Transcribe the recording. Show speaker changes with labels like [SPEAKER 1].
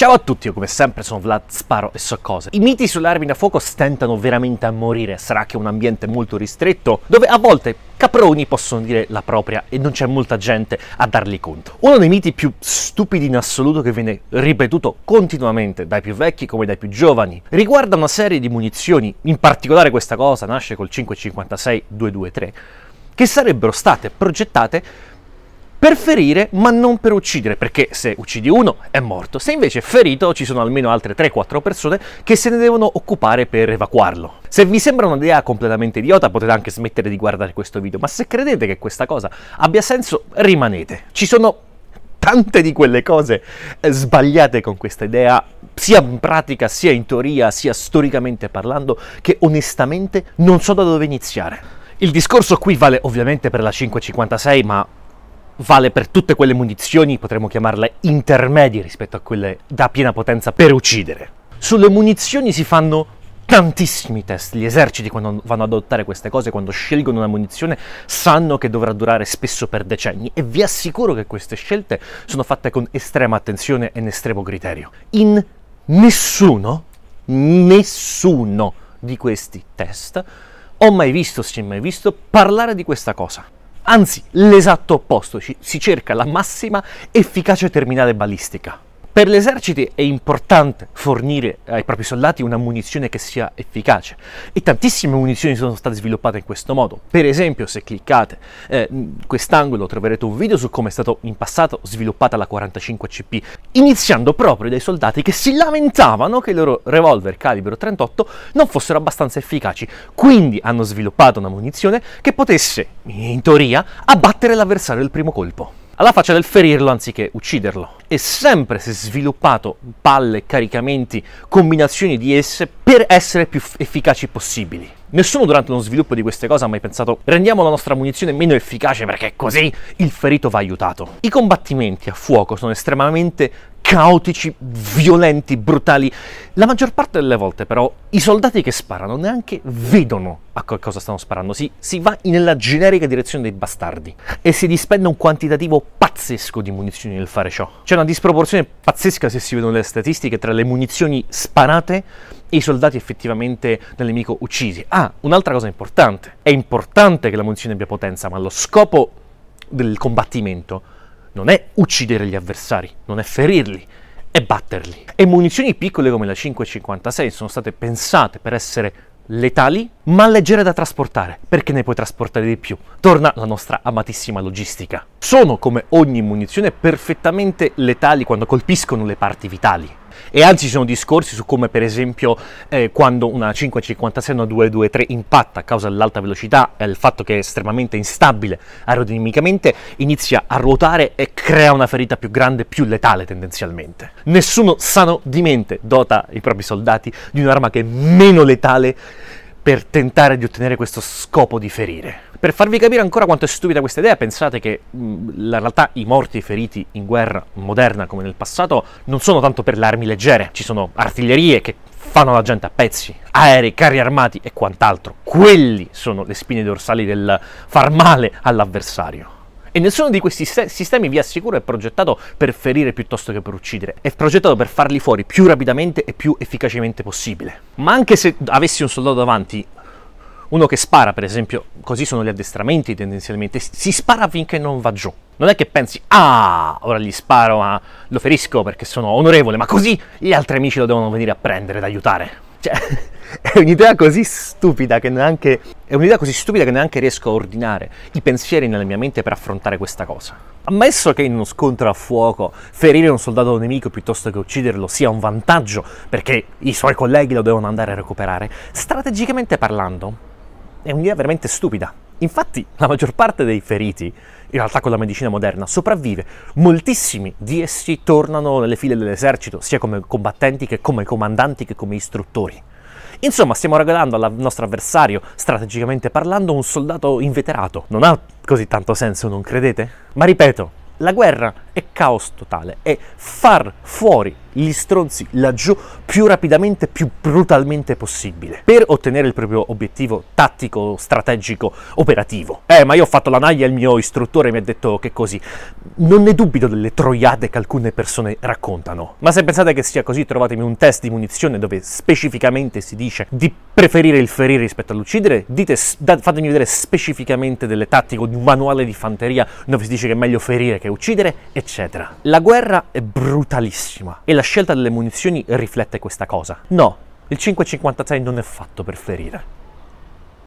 [SPEAKER 1] Ciao a tutti, io come sempre sono Vlad Sparo e so cose. I miti sulle armi da fuoco stentano veramente a morire, sarà che è un ambiente molto ristretto, dove a volte caproni possono dire la propria e non c'è molta gente a dargli conto. Uno dei miti più stupidi in assoluto che viene ripetuto continuamente dai più vecchi come dai più giovani riguarda una serie di munizioni, in particolare questa cosa nasce col 556 223, che sarebbero state progettate per ferire ma non per uccidere, perché se uccidi uno è morto, se invece è ferito ci sono almeno altre 3-4 persone che se ne devono occupare per evacuarlo. Se vi sembra un'idea completamente idiota potete anche smettere di guardare questo video, ma se credete che questa cosa abbia senso rimanete. Ci sono tante di quelle cose eh, sbagliate con questa idea, sia in pratica, sia in teoria, sia storicamente parlando, che onestamente non so da dove iniziare. Il discorso qui vale ovviamente per la 556, ma vale per tutte quelle munizioni, potremmo chiamarle intermedie rispetto a quelle da piena potenza per uccidere. Sulle munizioni si fanno tantissimi test, gli eserciti quando vanno ad adottare queste cose, quando scelgono una munizione, sanno che dovrà durare spesso per decenni e vi assicuro che queste scelte sono fatte con estrema attenzione e in estremo criterio. In nessuno, nessuno di questi test ho mai visto, si è mai visto parlare di questa cosa anzi l'esatto opposto, ci, si cerca la massima efficacia terminale balistica. Per l'esercito è importante fornire ai propri soldati una munizione che sia efficace e tantissime munizioni sono state sviluppate in questo modo. Per esempio, se cliccate eh, quest'angolo troverete un video su come è stato in passato sviluppata la 45 CP, iniziando proprio dai soldati che si lamentavano che i loro revolver calibro 38 non fossero abbastanza efficaci, quindi hanno sviluppato una munizione che potesse, in teoria, abbattere l'avversario al primo colpo alla faccia del ferirlo anziché ucciderlo. E sempre si è sviluppato palle, caricamenti, combinazioni di esse per essere più efficaci possibili. Nessuno durante lo sviluppo di queste cose ha mai pensato rendiamo la nostra munizione meno efficace perché così il ferito va aiutato. I combattimenti a fuoco sono estremamente caotici, violenti, brutali. La maggior parte delle volte però i soldati che sparano neanche vedono a cosa stanno sparando, si, si va nella generica direzione dei bastardi e si dispende un quantitativo pazzesco di munizioni nel fare ciò. C'è una disproporzione pazzesca se si vedono le statistiche tra le munizioni sparate e i soldati effettivamente del nemico uccisi. Ah, un'altra cosa importante, è importante che la munizione abbia potenza, ma lo scopo del combattimento non è uccidere gli avversari, non è ferirli, è batterli. E munizioni piccole come la 5.56 sono state pensate per essere letali ma leggere da trasportare, perché ne puoi trasportare di più. Torna la nostra amatissima logistica. Sono come ogni munizione perfettamente letali quando colpiscono le parti vitali. E anzi ci sono discorsi su come per esempio eh, quando una 556 una 223 impatta a causa dell'alta velocità e il fatto che è estremamente instabile aerodinamicamente, inizia a ruotare e crea una ferita più grande, più letale tendenzialmente. Nessuno sano di mente dota i propri soldati di un'arma che è meno letale per tentare di ottenere questo scopo di ferire. Per farvi capire ancora quanto è stupida questa idea, pensate che la realtà i morti e i feriti in guerra moderna come nel passato non sono tanto per le armi leggere, ci sono artiglierie che fanno la gente a pezzi, aerei, carri armati e quant'altro. Quelli sono le spine dorsali del far male all'avversario. E nessuno di questi sistemi, vi assicuro, è progettato per ferire piuttosto che per uccidere. È progettato per farli fuori più rapidamente e più efficacemente possibile. Ma anche se avessi un soldato davanti, uno che spara, per esempio, così sono gli addestramenti tendenzialmente, si spara finché non va giù. Non è che pensi, ah, ora gli sparo, ma lo ferisco perché sono onorevole, ma così gli altri amici lo devono venire a prendere, ad aiutare. Cioè, è un'idea così stupida che neanche. È un'idea così stupida che neanche riesco a ordinare i pensieri nella mia mente per affrontare questa cosa. Ammesso che in uno scontro a fuoco ferire un soldato nemico piuttosto che ucciderlo sia un vantaggio perché i suoi colleghi lo devono andare a recuperare, strategicamente parlando, è un'idea veramente stupida. Infatti la maggior parte dei feriti, in realtà con la medicina moderna, sopravvive. Moltissimi di essi tornano nelle file dell'esercito, sia come combattenti che come comandanti che come istruttori. Insomma, stiamo regalando al nostro avversario, strategicamente parlando, un soldato inveterato. Non ha così tanto senso, non credete? Ma ripeto, la guerra è caos totale, è far fuori gli stronzi laggiù più rapidamente, più brutalmente possibile, per ottenere il proprio obiettivo tattico, strategico, operativo. Eh, ma io ho fatto la naia, il mio istruttore mi ha detto che così. Non ne dubito delle troiate che alcune persone raccontano, ma se pensate che sia così trovatemi un test di munizione dove specificamente si dice di preferire il ferire rispetto all'uccidere, dite, fatemi vedere specificamente delle tattiche o di un manuale di fanteria dove si dice che è meglio ferire che uccidere, eccetera eccetera. La guerra è brutalissima e la scelta delle munizioni riflette questa cosa. No, il 5.56 non è fatto per ferire.